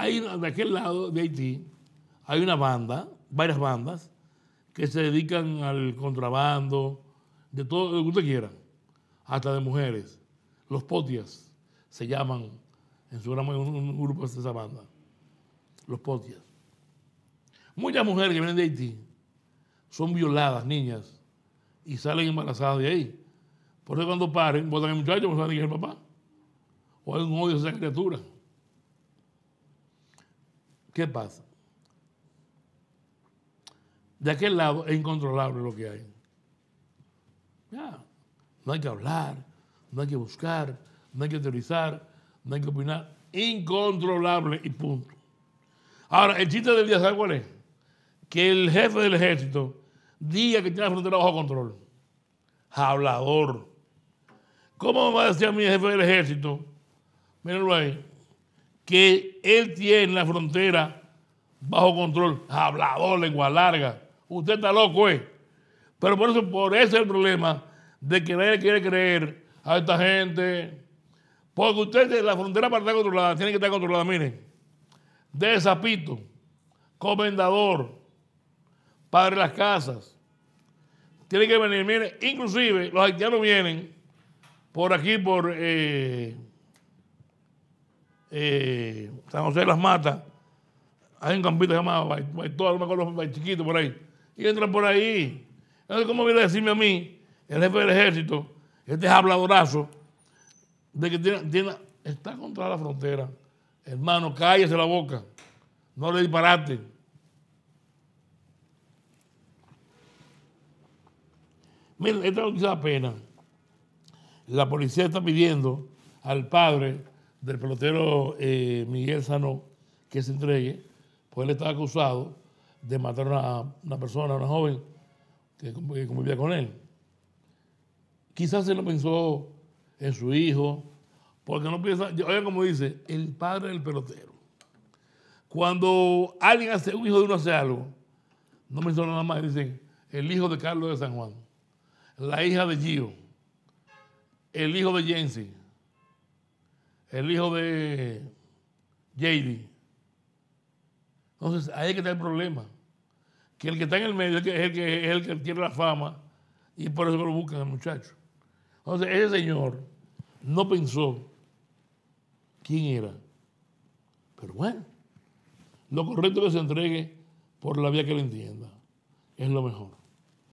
Hay de aquel lado de Haití, hay una banda, varias bandas, que se dedican al contrabando, de todo lo que usted quiera, hasta de mujeres. Los potias se llaman, en su gran un, grupo de esa banda. Los potias. Muchas mujeres que vienen de Haití son violadas, niñas, y salen embarazadas de ahí. Por eso cuando paren, votan el muchacho, votan es el papá. O hay un odio a esa criatura. ¿Qué pasa? De aquel lado es incontrolable lo que hay. Ya, no hay que hablar, no hay que buscar, no hay que teorizar, no hay que opinar. Incontrolable y punto. Ahora, el chiste del día, ¿sabe cuál es? Que el jefe del ejército diga que tiene la frontera bajo control. Hablador. ¿Cómo me va a decir a mi jefe del ejército? Mírenlo ahí que él tiene la frontera bajo control. Hablador, lengua larga. Usted está loco, ¿eh? Pero por eso, por ese es el problema de que nadie quiere creer a esta gente. Porque usted, la frontera para estar controlada, tiene que estar controlada, miren. De Zapito, Comendador, Padre de las Casas. Tiene que venir, miren, inclusive los haitianos vienen por aquí, por... Eh, eh, San José de las Matas, hay un campito llamado Baitoa, me los chiquito por ahí. Y entra por ahí. Entonces, ¿cómo viene a decirme a mí, el jefe del ejército, este habladorazo, de que tiene, está contra la frontera? Hermano, cállese la boca. No le disparate. Miren, esta es una pena. La policía está pidiendo al padre del pelotero eh, Miguel Sano que se entregue, pues él estaba acusado de matar a una, persona, a una joven que convivía con él. Quizás se lo pensó en su hijo, porque no piensa, oigan como dice, el padre del pelotero. Cuando alguien hace, un hijo de uno hace algo, no menciona nada más, dicen, el hijo de Carlos de San Juan, la hija de Gio, el hijo de Jensi, el hijo de JD. Entonces, ahí es que está el problema. Que el que está en el medio es el que, es el que tiene la fama y por eso lo buscan al muchacho. Entonces, ese señor no pensó quién era. Pero bueno, lo correcto es que se entregue por la vía que lo entienda. Es lo mejor.